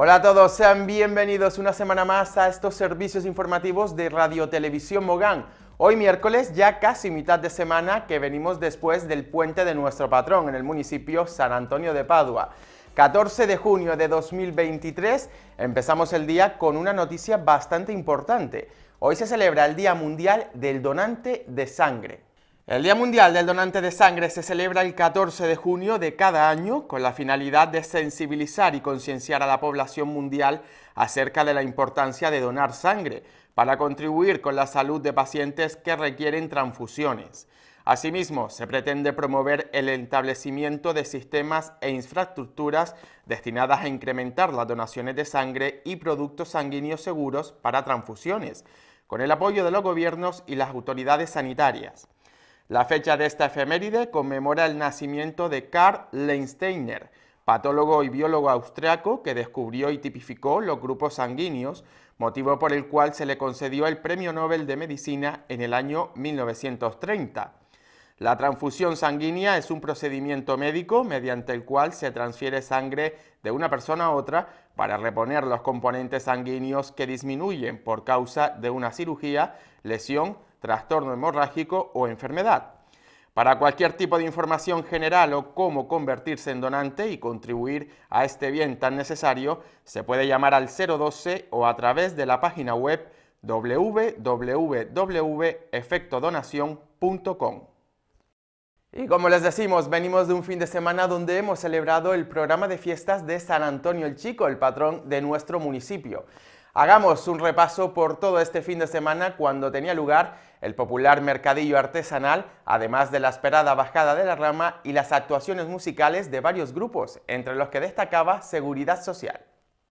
Hola a todos, sean bienvenidos una semana más a estos servicios informativos de Radio Televisión Mogán. Hoy miércoles, ya casi mitad de semana, que venimos después del puente de nuestro patrón en el municipio San Antonio de Padua. 14 de junio de 2023, empezamos el día con una noticia bastante importante. Hoy se celebra el Día Mundial del Donante de Sangre. El Día Mundial del Donante de Sangre se celebra el 14 de junio de cada año con la finalidad de sensibilizar y concienciar a la población mundial acerca de la importancia de donar sangre para contribuir con la salud de pacientes que requieren transfusiones. Asimismo, se pretende promover el establecimiento de sistemas e infraestructuras destinadas a incrementar las donaciones de sangre y productos sanguíneos seguros para transfusiones, con el apoyo de los gobiernos y las autoridades sanitarias. La fecha de esta efeméride conmemora el nacimiento de Karl Leinsteiner, patólogo y biólogo austriaco que descubrió y tipificó los grupos sanguíneos, motivo por el cual se le concedió el Premio Nobel de Medicina en el año 1930. La transfusión sanguínea es un procedimiento médico mediante el cual se transfiere sangre de una persona a otra para reponer los componentes sanguíneos que disminuyen por causa de una cirugía, lesión trastorno hemorrágico o enfermedad. Para cualquier tipo de información general o cómo convertirse en donante y contribuir a este bien tan necesario, se puede llamar al 012 o a través de la página web www.efectodonación.com. Y como les decimos, venimos de un fin de semana donde hemos celebrado el programa de fiestas de San Antonio el Chico, el patrón de nuestro municipio. Hagamos un repaso por todo este fin de semana cuando tenía lugar el popular mercadillo artesanal, además de la esperada bajada de la rama y las actuaciones musicales de varios grupos, entre los que destacaba Seguridad Social.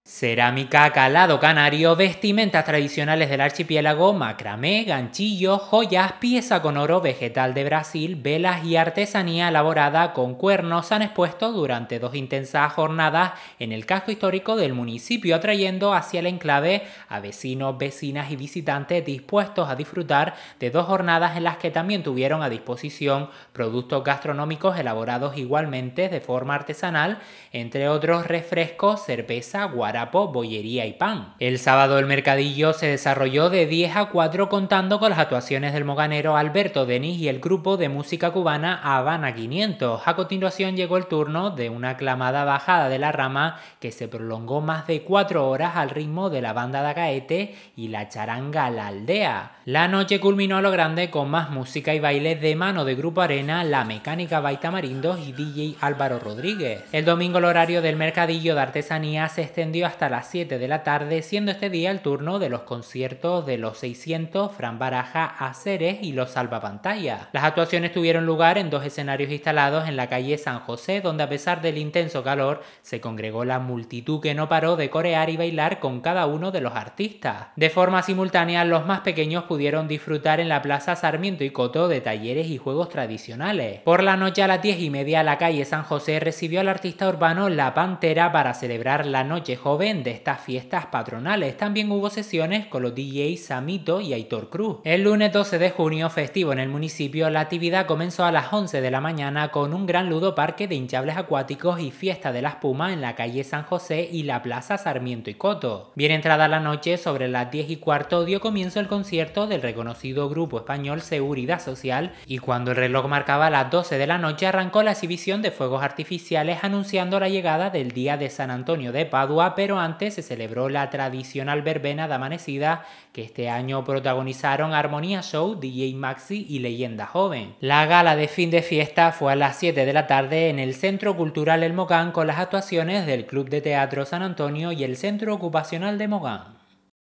Cerámica, calado canario, vestimentas tradicionales del archipiélago, macramé, ganchillo, joyas, pieza con oro vegetal de Brasil, velas y artesanía elaborada con cuernos han expuesto durante dos intensas jornadas en el casco histórico del municipio, atrayendo hacia el enclave a vecinos, vecinas y visitantes dispuestos a disfrutar de dos jornadas en las que también tuvieron a disposición productos gastronómicos elaborados igualmente de forma artesanal, entre otros refrescos, cerveza, guaraná, bollería y pan. El sábado el mercadillo se desarrolló de 10 a 4 contando con las actuaciones del moganero Alberto Denis y el grupo de música cubana Habana 500. A continuación llegó el turno de una aclamada bajada de la rama que se prolongó más de 4 horas al ritmo de la banda de Acaete y la charanga La Aldea. La noche culminó a lo grande con más música y baile de mano de Grupo Arena, La Mecánica Baita Marindos y DJ Álvaro Rodríguez. El domingo el horario del mercadillo de artesanía se extendió hasta las 7 de la tarde, siendo este día el turno de los conciertos de los 600, Fran Baraja, Aceres y los Salvapantalla. Las actuaciones tuvieron lugar en dos escenarios instalados en la calle San José, donde a pesar del intenso calor, se congregó la multitud que no paró de corear y bailar con cada uno de los artistas. De forma simultánea, los más pequeños pudieron disfrutar en la Plaza Sarmiento y Coto de talleres y juegos tradicionales. Por la noche a las 10 y media, la calle San José recibió al artista urbano La Pantera para celebrar la noche joven de estas fiestas patronales. También hubo sesiones con los DJs Samito y Aitor Cruz. El lunes 12 de junio, festivo en el municipio, la actividad comenzó a las 11 de la mañana con un gran ludo parque de hinchables acuáticos y fiesta de la espuma en la calle San José y la plaza Sarmiento y Coto. Bien entrada la noche, sobre las 10 y cuarto dio comienzo el concierto del reconocido grupo español Seguridad Social y cuando el reloj marcaba las 12 de la noche arrancó la exhibición de fuegos artificiales anunciando la llegada del Día de San Antonio de Padua pero antes se celebró la tradicional verbena de amanecida que este año protagonizaron Armonía Show, DJ Maxi y Leyenda Joven. La gala de fin de fiesta fue a las 7 de la tarde en el Centro Cultural El Mogán con las actuaciones del Club de Teatro San Antonio y el Centro Ocupacional de Mogán.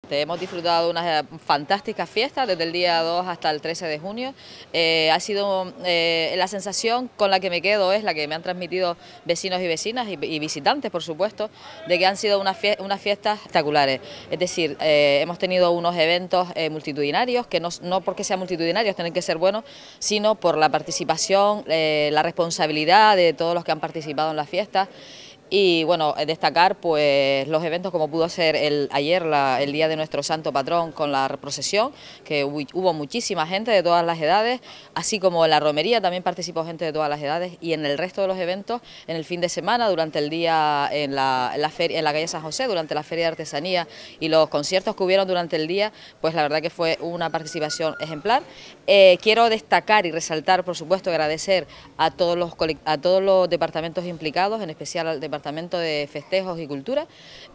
Hemos disfrutado de una fantástica fiesta desde el día 2 hasta el 13 de junio. Eh, ha sido eh, la sensación con la que me quedo, es la que me han transmitido vecinos y vecinas y, visitantes, por supuesto, de que han sido unas fiestas, espectaculares. Es decir, eh, hemos tenido unos eventos multitudinarios, que no, no, porque sean multitudinarios tienen que ser buenos, sino por la participación, la responsabilidad de todos los que han participado en las fiestas. Y bueno, eh, destacar pues los eventos como pudo ser el, ayer, el día de nuestro santo patrón con la procesión, que hubo muchísima gente de todas las edades, así como la romería también participó gente de todas las edades y en el resto de los eventos, en el fin de semana, durante el día en la, feria, en la calle San José, durante la feria de artesanía y los conciertos que hubieron durante el día, pues la verdad que fue una participación ejemplar. Eh, quiero destacar y resaltar, por supuesto, agradecer a todos los, a todos los departamentos implicados, en especial al departamento Departamento de Festejos y Cultura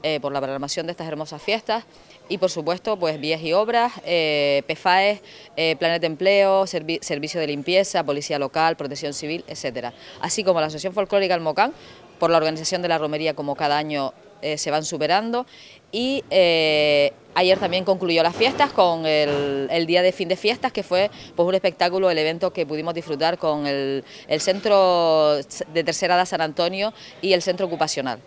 eh, por la programación de estas hermosas fiestas y por supuesto pues vías y obras, eh, PFAES, eh, Planeta Empleo, Servicio de Limpieza, Policía Local, Protección Civil, etcétera. Así como la Asociación Folclórica Almocán por la organización de la romería como cada año eh, se van superando y Ayer también concluyó las fiestas con el, día de fin de fiestas, que fue pues, un espectáculo, el evento que pudimos disfrutar con el, Centro de Tercera Edad San Antonio y el Centro Ocupacional.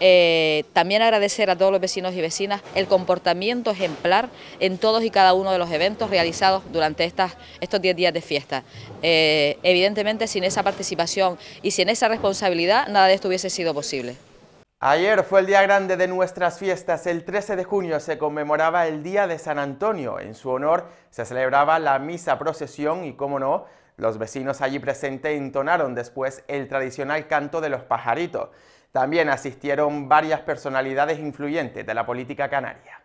Eh, también agradecer a todos los vecinos y vecinas el comportamiento ejemplar en todos y cada uno de los eventos realizados durante estos 10 días de fiesta. Eh, evidentemente sin esa participación y sin esa responsabilidad nada de esto hubiese sido posible. Ayer fue el día grande de nuestras fiestas. El 13 de junio se conmemoraba el Día de San Antonio. En su honor se celebraba la misa procesión y, como no, los vecinos allí presentes entonaron después el tradicional canto de los pajaritos. También asistieron varias personalidades influyentes de la política canaria.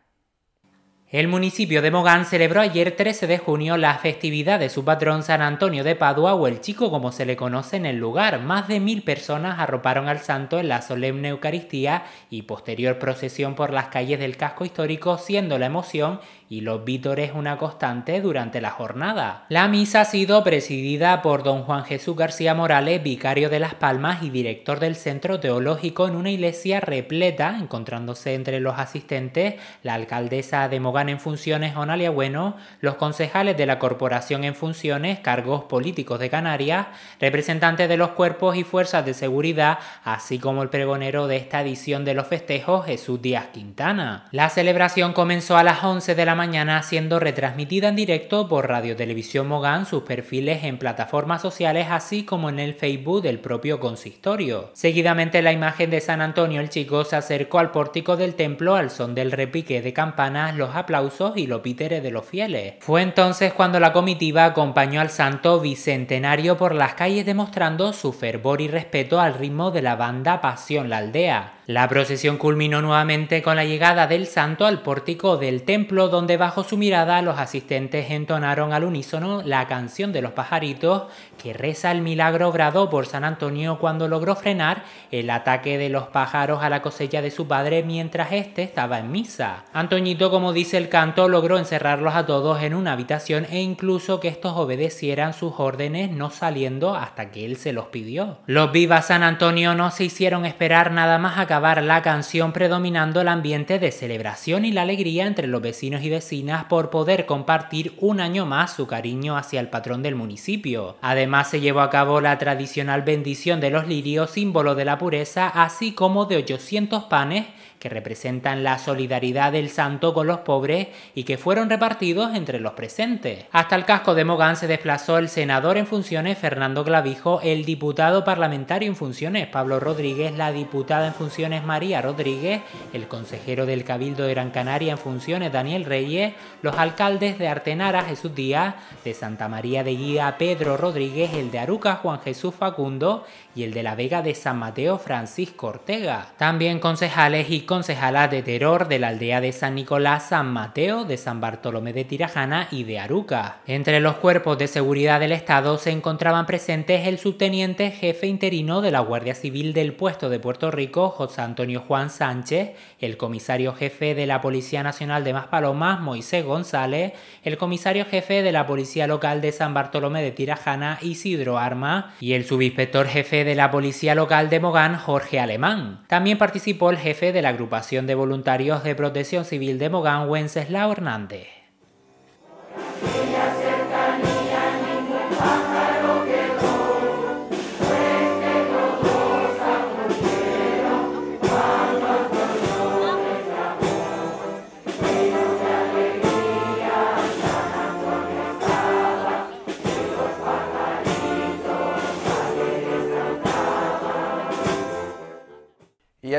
El municipio de Mogán celebró ayer 13 de junio la festividad de su patrón San Antonio de Padua o el Chico como se le conoce en el lugar. Más de mil personas arroparon al santo en la solemne Eucaristía y posterior procesión por las calles del casco histórico siendo la emoción y los vítores una constante durante la jornada. La misa ha sido presidida por don Juan Jesús García Morales, vicario de Las Palmas y director del centro teológico en una iglesia repleta, encontrándose entre los asistentes la alcaldesa de Mogán en funciones, Onalia Bueno, los concejales de la corporación en funciones, cargos políticos de Canarias, representantes de los cuerpos y fuerzas de seguridad, así como el pregonero de esta edición de los festejos, Jesús Díaz Quintana. La celebración comenzó a las 11 de la mañana mañana siendo retransmitida en directo por Radio Televisión Mogán, sus perfiles en plataformas sociales, así como en el Facebook del propio consistorio. Seguidamente la imagen de San Antonio el Chico se acercó al pórtico del templo al son del repique de campanas, los aplausos y los píteres de los fieles. Fue entonces cuando la comitiva acompañó al santo bicentenario por las calles demostrando su fervor y respeto al ritmo de la banda Pasión la Aldea. La procesión culminó nuevamente con la llegada del santo al pórtico del templo, donde bajo su mirada los asistentes entonaron al unísono la canción de los pajaritos, que reza el milagro grado por San Antonio cuando logró frenar el ataque de los pájaros a la cosecha de su padre mientras éste estaba en misa. Antoñito, como dice el canto, logró encerrarlos a todos en una habitación e incluso que estos obedecieran sus órdenes no saliendo hasta que él se los pidió. Los vivas San Antonio no se hicieron esperar nada más a la canción predominando el ambiente de celebración y la alegría entre los vecinos y vecinas por poder compartir un año más su cariño hacia el patrón del municipio. Además se llevó a cabo la tradicional bendición de los lirios, símbolo de la pureza, así como de 800 panes que representan la solidaridad del santo con los pobres y que fueron repartidos entre los presentes. Hasta el casco de Mogán se desplazó el senador en funciones Fernando Clavijo, el diputado parlamentario en funciones Pablo Rodríguez, la diputada en funciones María Rodríguez, el consejero del Cabildo de Gran Canaria en funciones Daniel Reyes, los alcaldes de Artenara Jesús Díaz, de Santa María de Guía Pedro Rodríguez, el de Aruca Juan Jesús Facundo y el de la Vega de San Mateo Francisco Ortega. También concejales y concejala de terror de la aldea de San Nicolás, San Mateo, de San Bartolomé de Tirajana y de Aruca. Entre los cuerpos de seguridad del Estado se encontraban presentes el subteniente jefe interino de la Guardia Civil del puesto de Puerto Rico, José Antonio Juan Sánchez, el comisario jefe de la Policía Nacional de Maspalomas, Moisés González, el comisario jefe de la Policía Local de San Bartolomé de Tirajana, Isidro Arma, y el subinspector jefe de la Policía Local de Mogán, Jorge Alemán. También participó el jefe de la Agrupación de Voluntarios de Protección Civil de Mogán, Wenceslao Hernández.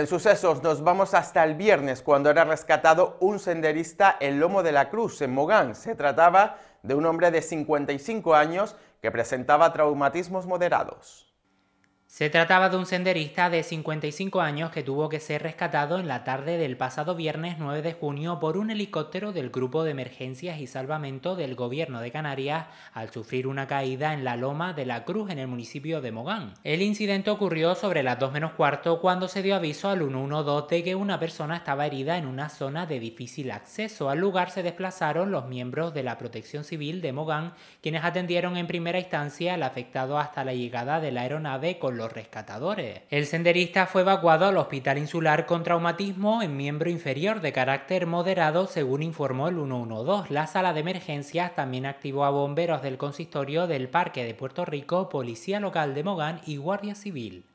En sucesos nos vamos hasta el viernes cuando era rescatado un senderista en Lomo de la Cruz, en Mogán. Se trataba de un hombre de 55 años que presentaba traumatismos moderados. Se trataba de un senderista de 55 años que tuvo que ser rescatado en la tarde del pasado viernes 9 de junio por un helicóptero del Grupo de Emergencias y Salvamento del Gobierno de Canarias al sufrir una caída en la Loma de la Cruz en el municipio de Mogán. El incidente ocurrió sobre las 2 menos cuarto cuando se dio aviso al 112 de que una persona estaba herida en una zona de difícil acceso. Al lugar se desplazaron los miembros de la Protección Civil de Mogán, quienes atendieron en primera instancia al afectado hasta la llegada de la aeronave con los rescatadores. El senderista fue evacuado al hospital insular con traumatismo en miembro inferior de carácter moderado, según informó el 112. La sala de emergencias también activó a bomberos del consistorio del Parque de Puerto Rico, policía local de Mogán y Guardia Civil.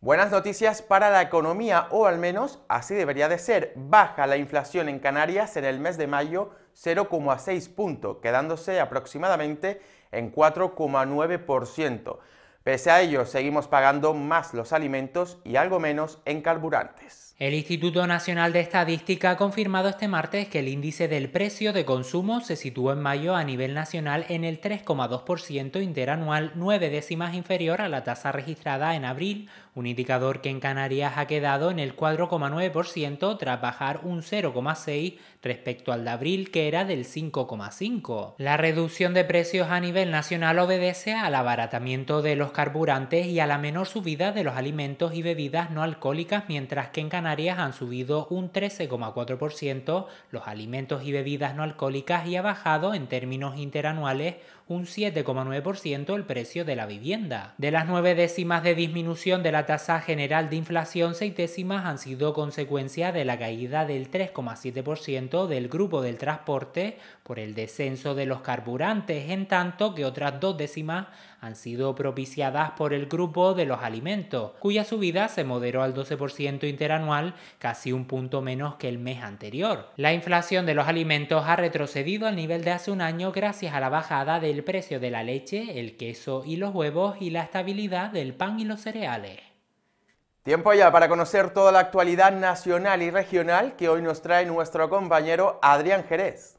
Buenas noticias para la economía, o al menos así debería de ser. Baja la inflación en Canarias en el mes de mayo 0,6 punto, quedándose aproximadamente en 4,9%. Pese a ello, seguimos pagando más los alimentos y algo menos en carburantes. El Instituto Nacional de Estadística ha confirmado este martes que el índice del precio de consumo se situó en mayo a nivel nacional en el 3,2% interanual, nueve décimas inferior a la tasa registrada en abril, un indicador que en Canarias ha quedado en el 4,9% tras bajar un 0,6% respecto al de abril que era del 5,5%. La reducción de precios a nivel nacional obedece al abaratamiento de los carburantes y a la menor subida de los alimentos y bebidas no alcohólicas, mientras que en Canarias han subido un 13,4% los alimentos y bebidas no alcohólicas y ha bajado en términos interanuales un 7,9% el precio de la vivienda. De las nueve décimas de disminución de la tasa general de inflación, seis décimas han sido consecuencia de la caída del 3,7% del grupo del transporte por el descenso de los carburantes, en tanto que otras dos décimas han sido propiciadas por el grupo de los alimentos, cuya subida se moderó al 12% interanual, casi un punto menos que el mes anterior. La inflación de los alimentos ha retrocedido al nivel de hace un año gracias a la bajada del precio de la leche, el queso y los huevos y la estabilidad del pan y los cereales. Tiempo ya para conocer toda la actualidad nacional y regional que hoy nos trae nuestro compañero Adrián Jerez.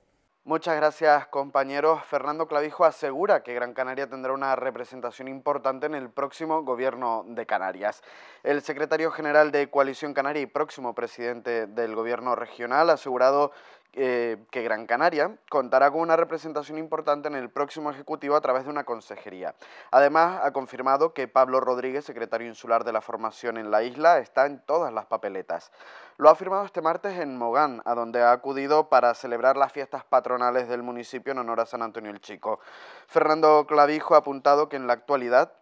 Muchas gracias compañeros. Fernando Clavijo asegura que Gran Canaria tendrá una representación importante en el próximo gobierno de Canarias. El secretario general de Coalición Canaria y próximo presidente del gobierno regional ha asegurado eh, que Gran Canaria contará con una representación importante en el próximo Ejecutivo a través de una consejería. Además, ha confirmado que Pablo Rodríguez, secretario insular de la formación en la isla, está en todas las papeletas. Lo ha firmado este martes en Mogán, a donde ha acudido para celebrar las fiestas patronales del municipio en honor a San Antonio el Chico. Fernando Clavijo ha apuntado que en la actualidad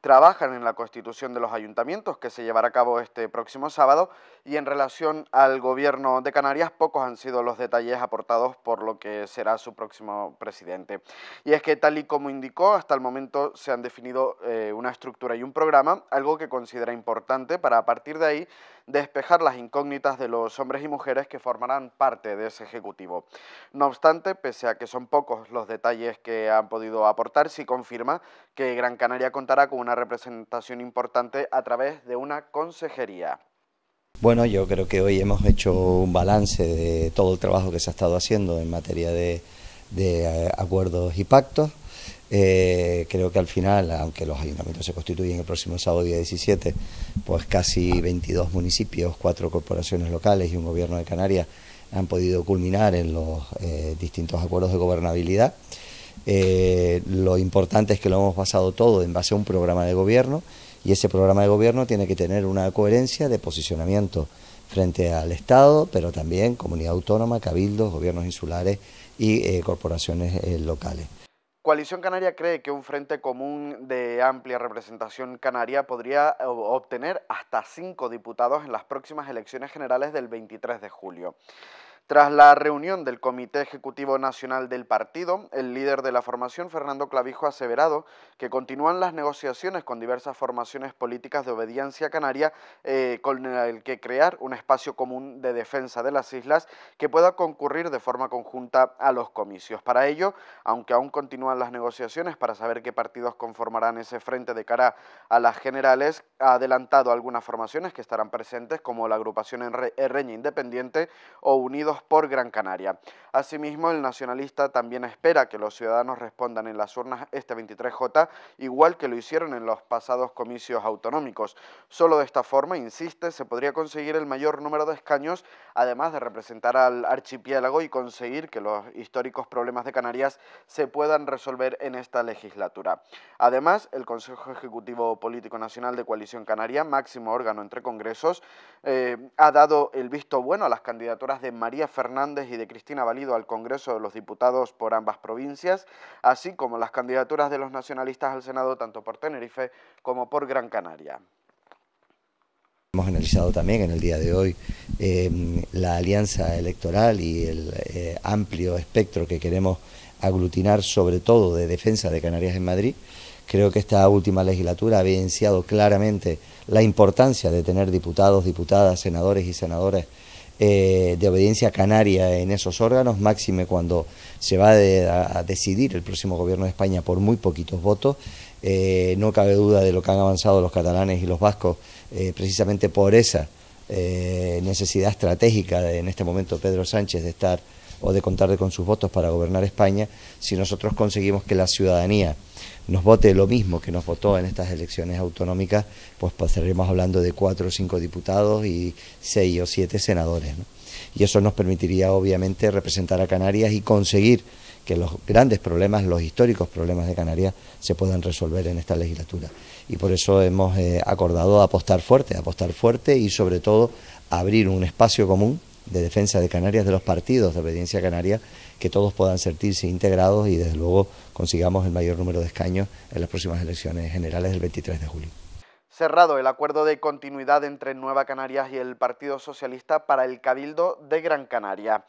trabajan en la constitución de los ayuntamientos que se llevará a cabo este próximo sábado y en relación al gobierno de Canarias pocos han sido los detalles aportados por lo que será su próximo presidente. Y es que tal y como indicó, hasta el momento se han definido eh, una estructura y un programa, algo que considera importante para a partir de ahí despejar las incógnitas de los hombres y mujeres que formarán parte de ese Ejecutivo. No obstante, pese a que son pocos los detalles que han podido aportar, sí confirma que Gran Canaria contará con una representación importante a través de una consejería. Bueno, yo creo que hoy hemos hecho un balance de todo el trabajo que se ha estado haciendo en materia de, de eh, acuerdos y pactos. Eh, creo que al final, aunque los ayuntamientos se constituyen el próximo sábado día 17, pues casi 22 municipios, cuatro corporaciones locales y un gobierno de Canarias han podido culminar en los eh, distintos acuerdos de gobernabilidad. Eh, lo importante es que lo hemos basado todo en base a un programa de gobierno y ese programa de gobierno tiene que tener una coherencia de posicionamiento frente al Estado, pero también comunidad autónoma, cabildos, gobiernos insulares y corporaciones locales. Coalición Canaria cree que un frente común de amplia representación canaria podría obtener hasta cinco diputados en las próximas elecciones generales del 23 de julio. Tras la reunión del Comité Ejecutivo Nacional del partido, el líder de la formación, Fernando Clavijo, ha aseverado que continúan las negociaciones con diversas formaciones políticas de obediencia canaria eh, con el que crear un espacio común de defensa de las islas que pueda concurrir de forma conjunta a los comicios. Para ello, aunque aún continúan las negociaciones para saber qué partidos conformarán ese frente de cara a las generales, ha adelantado algunas formaciones que estarán presentes como la agrupación Reña Independiente o Unidos por Gran Canaria. Asimismo, el nacionalista también espera que los ciudadanos respondan en las urnas este 23J, igual que lo hicieron en los pasados comicios autonómicos. Solo de esta forma, insiste, se podría conseguir el mayor número de escaños, además de representar al archipiélago y conseguir que los históricos problemas de Canarias se puedan resolver en esta legislatura. Además, el Consejo Ejecutivo Político Nacional de Coalición Canaria, máximo órgano entre congresos, eh, ha dado el visto bueno a las candidaturas de María Fernández y de Cristina Valido al Congreso de los Diputados por ambas provincias, así como las candidaturas de los nacionalistas al Senado tanto por Tenerife como por Gran Canaria. Hemos analizado también en el día de hoy em, la alianza electoral y el eh, amplio espectro que queremos aglutinar, sobre todo de defensa de Canarias en Madrid. Creo que esta última legislatura ha evidenciado claramente la importancia de tener diputados, diputadas, senadores y senadoras eh, de obediencia canaria en esos órganos, máxime cuando se va a, decidir el próximo gobierno de España por muy poquitos votos. Eh, no cabe duda de lo que han avanzado los catalanes y los vascos eh, precisamente por esa necesidad estratégica en este momento Pedro Sánchez de estar o de contar con sus votos para gobernar España, si nosotros conseguimos que la ciudadanía nos vote lo mismo que nos votó en estas elecciones autonómicas, pues pasaremos hablando de cuatro o cinco diputados y seis o siete senadores. Y eso nos permitiría, obviamente, representar a Canarias y conseguir que los grandes problemas, los históricos problemas de Canarias, se puedan resolver en esta legislatura. Y por eso hemos eh, acordado apostar fuerte, apostar fuerte y, sobre todo, abrir un espacio común de defensa de Canarias, de los partidos de obediencia canaria, que todos puedan sentirse integrados y desde luego consigamos el mayor número de escaños en las próximas elecciones generales del 23 de julio. Cerrado el acuerdo de continuidad entre Nueva Canarias y el Partido Socialista para el Cabildo de Gran Canaria.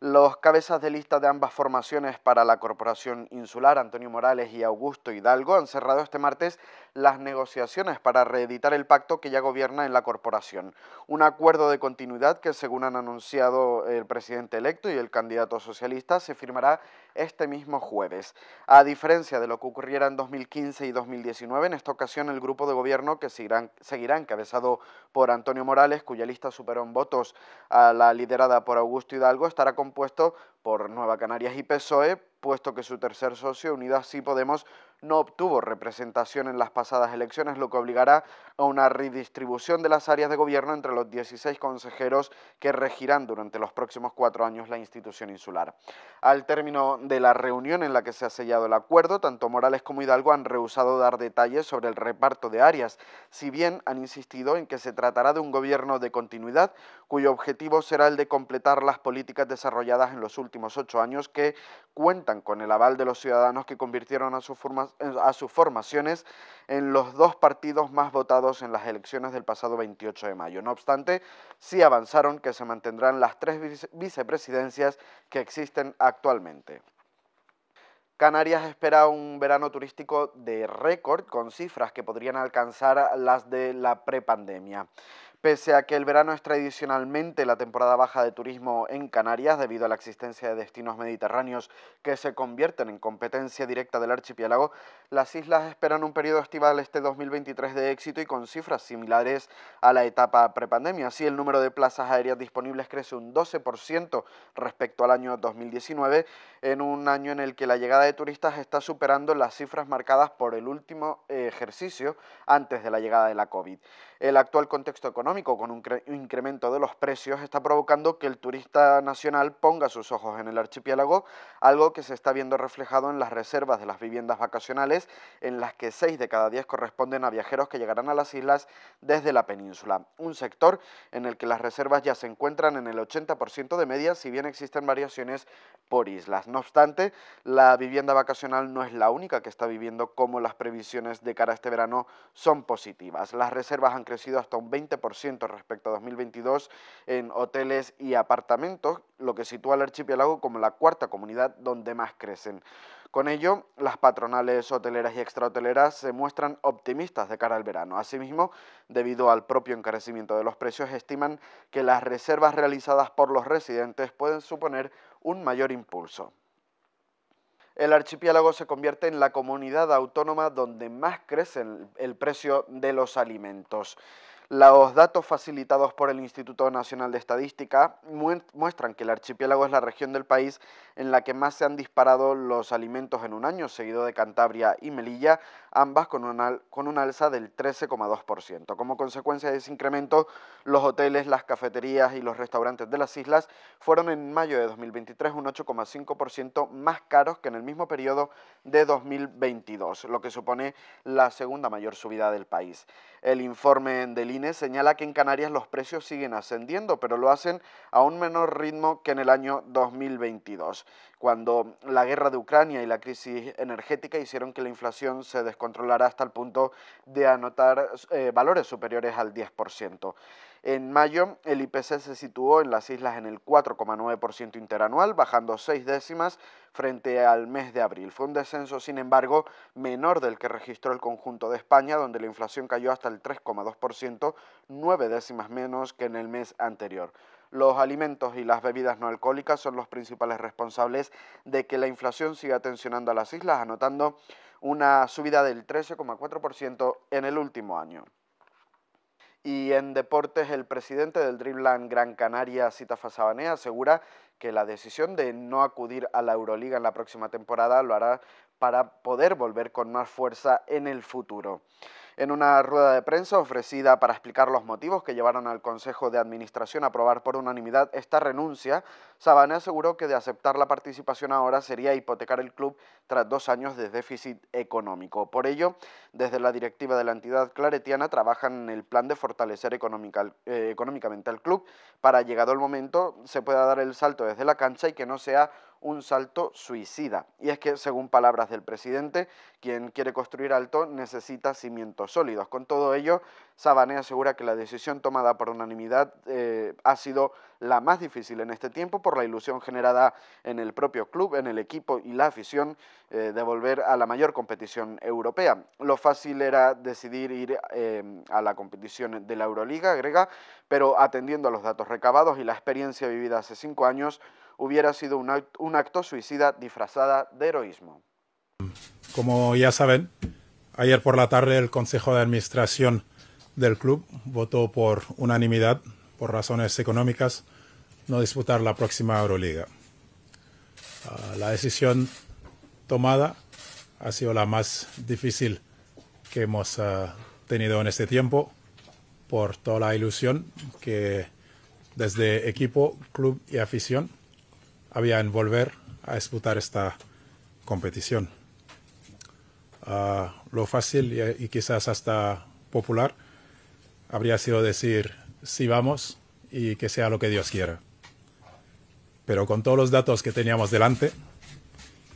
Los cabezas de lista de ambas formaciones para la Corporación Insular, Antonio Morales y Augusto Hidalgo, han cerrado este martes las negociaciones para reeditar el pacto que ya gobierna en la corporación. Un acuerdo de continuidad que, según han anunciado el presidente electo y el candidato socialista, se firmará este mismo jueves. A diferencia de lo que ocurriera en 2015 y 2019, en esta ocasión el grupo de gobierno que seguirá, encabezado por Antonio Morales, cuya lista superó en votos a la liderada por Augusto Hidalgo, estará con compuesto por Nueva Canarias y PSOE, puesto que su tercer socio, Unidas Sí Podemos, no obtuvo representación en las pasadas elecciones, lo que obligará a una redistribución de las áreas de gobierno entre los 16 consejeros que regirán durante los próximos cuatro años la institución insular. Al término de la reunión en la que se ha sellado el acuerdo, tanto Morales como Hidalgo han rehusado dar detalles sobre el reparto de áreas, si bien han insistido en que se tratará de un gobierno de continuidad cuyo objetivo será el de completar las políticas desarrolladas en los últimos ocho años que cuentan con el aval de los ciudadanos que convirtieron a su formación a sus formaciones en los dos partidos más votados en las elecciones del pasado 28 de mayo. No obstante, sí avanzaron que se mantendrán las tres vicepresidencias que existen actualmente. Canarias espera un verano turístico de récord con cifras que podrían alcanzar las de la prepandemia. Pese a que el verano es tradicionalmente la temporada baja de turismo en Canarias debido a la existencia de destinos mediterráneos que se convierten en competencia directa del archipiélago, las islas esperan un periodo estival este 2023 de éxito y con cifras similares a la etapa prepandemia. Así, el número de plazas aéreas disponibles crece un 12% respecto al año 2019, en un año en el que la llegada de turistas está superando las cifras marcadas por el último eh, ejercicio antes de la llegada de la COVID. El actual contexto económico con un incremento de los precios, está provocando que el turista nacional ponga sus ojos en el archipiélago, algo que se está viendo reflejado en las reservas de las viviendas vacacionales, en las que 6 de cada 10 corresponden a viajeros que llegarán a las islas desde la península, un sector en el que las reservas ya se encuentran en el 80% de media, si bien existen variaciones por islas. No obstante, la vivienda vacacional no es la única que está viviendo como las previsiones de cara a este verano son positivas. Las reservas han crecido hasta un 20% respecto a 2022 en hoteles y apartamentos, lo que sitúa al archipiélago como la cuarta comunidad donde más crecen. Con ello, las patronales hoteleras y extrahoteleras se muestran optimistas de cara al verano. Asimismo, debido al propio encarecimiento de los precios, estiman que las reservas realizadas por los residentes pueden suponer un mayor impulso. El archipiélago se convierte en la comunidad autónoma donde más crece el precio de los alimentos. Los datos facilitados por el Instituto Nacional de Estadística muestran que el archipiélago es la región del país en la que más se han disparado los alimentos en un año, seguido de Cantabria y Melilla, ambas con, un alza del 13,2%. Como consecuencia de ese incremento, los hoteles, las cafeterías y los restaurantes de las islas fueron en mayo de 2023 un 8,5% más caros que en el mismo periodo de 2022, lo que supone la segunda mayor subida del país. El informe del INE señala que en Canarias los precios siguen ascendiendo, pero lo hacen a un menor ritmo que en el año 2022 cuando la guerra de Ucrania y la crisis energética hicieron que la inflación se descontrolara hasta el punto de anotar eh, valores superiores al 10%. En mayo, el IPC se situó en las islas en el 4,9% interanual, bajando seis décimas frente al mes de abril. Fue un descenso, sin embargo, menor del que registró el conjunto de España, donde la inflación cayó hasta el 3,2%, nueve décimas menos que en el mes anterior. Los alimentos y las bebidas no alcohólicas son los principales responsables de que la inflación siga tensionando a las islas, anotando una subida del 13,4% en el último año. Y en deportes, el presidente del Dreamland Gran Canaria, Cita Fasabanea, asegura que la decisión de no acudir a la Euroliga en la próxima temporada lo hará para poder volver con más fuerza en el futuro. En una rueda de prensa ofrecida para explicar los motivos que llevaron al Consejo de Administración a aprobar por unanimidad esta renuncia, Sabane aseguró que de aceptar la participación ahora sería hipotecar el club tras dos años de déficit económico. Por ello, desde la directiva de la entidad claretiana trabajan en el plan de fortalecer eh, económicamente al club para, llegado el momento, se pueda dar el salto desde la cancha y que no sea un salto suicida. Y es que, según palabras del presidente, quien quiere construir alto necesita cimientos sólidos. Con todo ello, Sabané asegura que la decisión tomada por unanimidad eh, ha sido la más difícil en este tiempo por la ilusión generada en el propio club, en el equipo y la afición eh, de volver a la mayor competición europea. Lo fácil era decidir ir eh, a la competición de la Euroliga, agrega, pero atendiendo a los datos recabados y la experiencia vivida hace cinco años, hubiera sido un acto, suicida disfrazada de heroísmo. Como ya saben, ayer por la tarde el Consejo de Administración del club votó por unanimidad, por razones económicas, no disputar la próxima Euroliga. Ah, la decisión tomada ha sido la más difícil que hemos ah, tenido en este tiempo por toda la ilusión que desde equipo, club y afición había en volver a disputar esta competición. Ah, lo fácil y, quizás hasta popular habría sido decir si vamos y que sea lo que Dios quiera. Pero con todos los datos que teníamos delante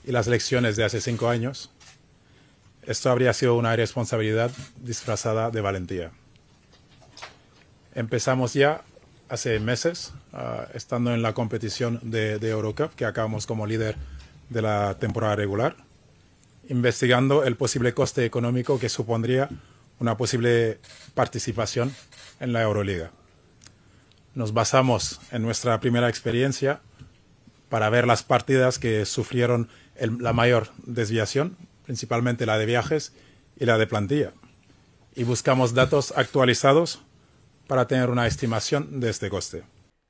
y las lecciones de hace cinco años, esto habría sido una irresponsabilidad disfrazada de valentía. Empezamos ya hace meses, ah, estando en la competición de, Eurocup, que acabamos como líder de la temporada regular, investigando el posible coste económico que supondría una posible participación en la Euroliga. Nos basamos en nuestra primera experiencia para ver las partidas que sufrieron la mayor desviación, principalmente la de viajes y la de plantilla. Y buscamos datos actualizados para tener una estimación de este coste.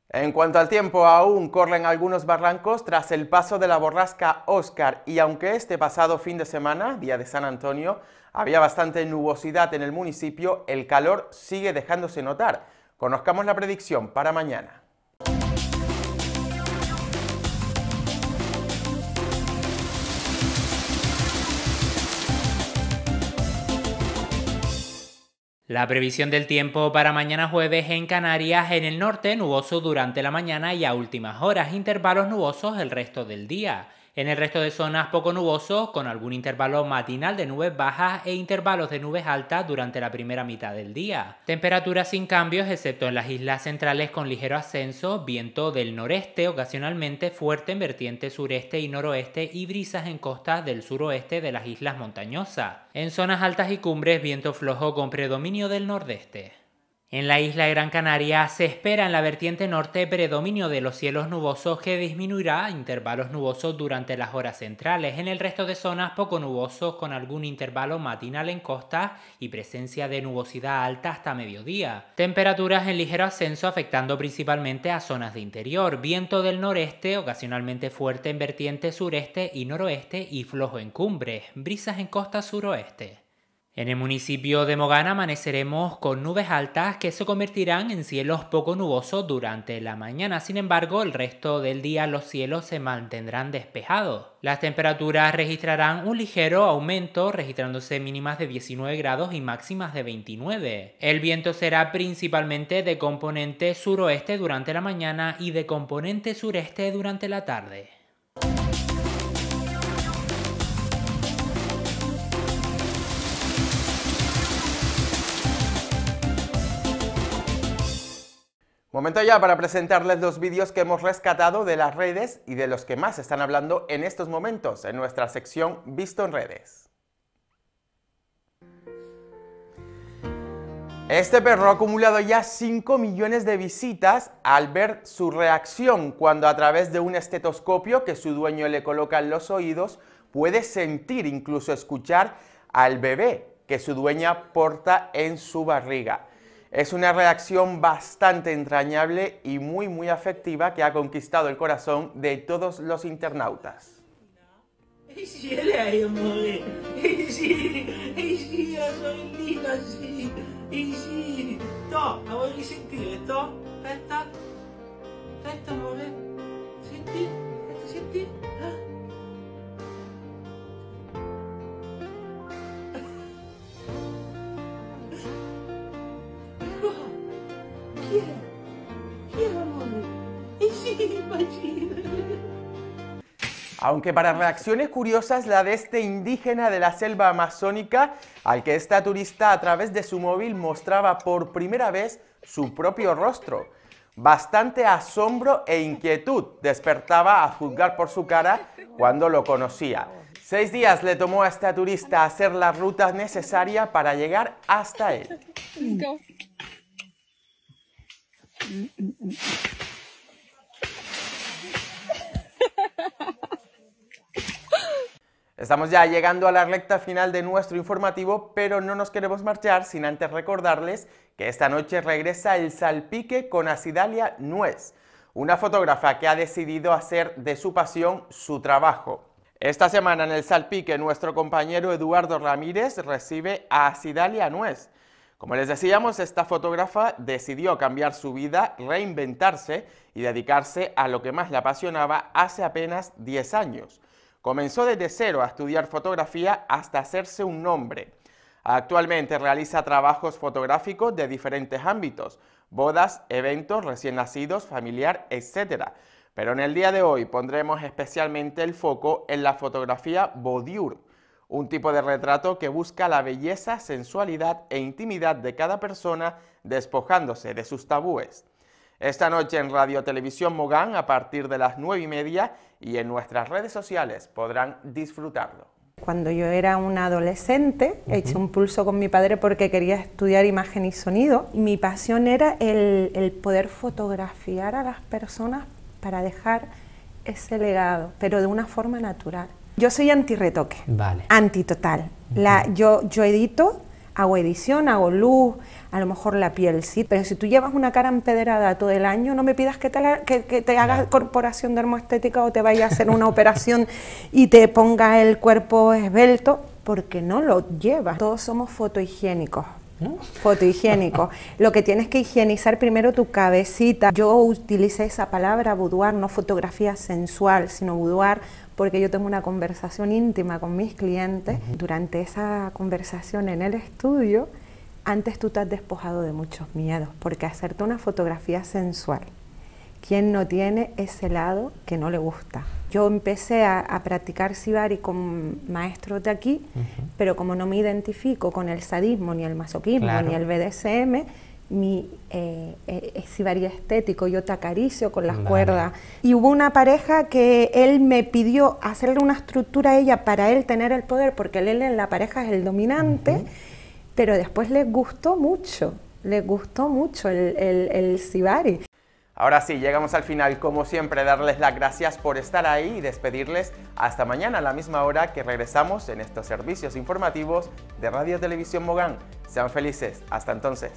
En cuanto al tiempo, aún corren algunos barrancos tras el paso de la borrasca Oscar y aunque este pasado fin de semana, día de San Antonio, había bastante nubosidad en el municipio, el calor sigue dejándose notar. Conozcamos la predicción para mañana. La previsión del tiempo para mañana jueves en Canarias, en el norte nuboso durante la mañana y a últimas horas, intervalos nubosos el resto del día. En el resto de zonas poco nubosos, con algún intervalo matinal de nubes bajas e intervalos de nubes altas durante la primera mitad del día. Temperaturas sin cambios excepto en las islas centrales con ligero ascenso, viento del noreste ocasionalmente fuerte en vertiente sureste y noroeste y brisas en costas del suroeste de las islas montañosas. En zonas altas y cumbres, viento flojo con predominio del nordeste. En la isla de Gran Canaria se espera en la vertiente norte predominio de los cielos nubosos que disminuirá a intervalos nubosos durante las horas centrales. En el resto de zonas poco nubosos con algún intervalo matinal en costa y presencia de nubosidad alta hasta mediodía. Temperaturas en ligero ascenso afectando principalmente a zonas de interior. Viento del noreste ocasionalmente fuerte en vertiente sureste y noroeste y flojo en cumbres. Brisas en costa suroeste. En el municipio de Mogana amaneceremos con nubes altas que se convertirán en cielos poco nubosos durante la mañana. Sin embargo, el resto del día los cielos se mantendrán despejados. Las temperaturas registrarán un ligero aumento, registrándose mínimas de 19 grados y máximas de 29. El viento será principalmente de componente suroeste durante la mañana y de componente sureste durante la tarde. Momento ya para presentarles los vídeos que hemos rescatado de las redes y de los que más están hablando en estos momentos en nuestra sección Visto en redes. Este perro ha acumulado ya 5 millones de visitas al ver su reacción cuando a través de un estetoscopio que su dueño le coloca en los oídos puede sentir, incluso escuchar al bebé que su dueña porta en su barriga. Es una reacción bastante entrañable y muy muy afectiva que ha conquistado el corazón de todos los internautas. Aunque para reacciones curiosas la de este indígena de la selva amazónica, al que esta turista a través de su móvil mostraba por primera vez su propio rostro. Bastante asombro e inquietud despertaba a juzgar por su cara cuando lo conocía. Seis días le tomó a esta turista hacer la ruta necesaria para llegar hasta él. Estamos ya llegando a la recta final de nuestro informativo, pero no nos queremos marchar sin antes recordarles que esta noche regresa el salpique con Asidalia Nuez, una fotógrafa que ha decidido hacer de su pasión su trabajo. Esta semana en el salpique nuestro compañero Eduardo Ramírez recibe a Asidalia Nuez. Como les decíamos, esta fotógrafa decidió cambiar su vida, reinventarse y dedicarse a lo que más le apasionaba hace apenas 10 años. Comenzó desde cero a estudiar fotografía hasta hacerse un nombre. Actualmente realiza trabajos fotográficos de diferentes ámbitos, bodas, eventos, recién nacidos, familiar, etc. Pero en el día de hoy pondremos especialmente el foco en la fotografía boudoir, un tipo de retrato que busca la belleza, sensualidad e intimidad de cada persona despojándose de sus tabúes. Esta noche en Radio Televisión Mogán, a partir de las 9 y media, y en nuestras redes sociales podrán disfrutarlo. Cuando yo era una adolescente, he eché un pulso con mi padre porque quería estudiar imagen y sonido. Mi pasión era el, poder fotografiar a las personas para dejar ese legado, pero de una forma natural. Yo soy anti-retoque, anti-total. yo edito, hago edición, hago luz, a lo mejor la piel sí, pero si tú llevas una cara empedrada todo el año, no me pidas que te, hagas corporación dermoestética o te vaya a hacer una operación y te ponga el cuerpo esbelto, porque no lo llevas. Todos somos fotohigiénicos. ¿No? Fotohigiénico. Lo que tienes que higienizar primero tu cabecita. Yo utilicé esa palabra boudoir, no fotografía sensual, sino boudoir, porque yo tengo una conversación íntima con mis clientes. Durante esa conversación en el estudio, antes tú te has despojado de muchos miedos, porque hacerte una fotografía sensual, ¿quién no tiene ese lado que no le gusta. Yo empecé a, practicar Sibari con maestros de aquí, pero como no me identifico con el sadismo, ni el masoquismo, ni el BDSM, mi eh, eh Sibari estético, yo te acaricio con las cuerdas. Y hubo una pareja que él me pidió hacerle una estructura a ella para él tener el poder, porque él en la pareja es el dominante pero después les gustó mucho, les gustó mucho el, el, Sibari. Ahora sí, llegamos al final. Como siempre, darles las gracias por estar ahí y despedirles hasta mañana a la misma hora que regresamos en estos servicios informativos de Radio Televisión Mogán. Sean felices. Hasta entonces.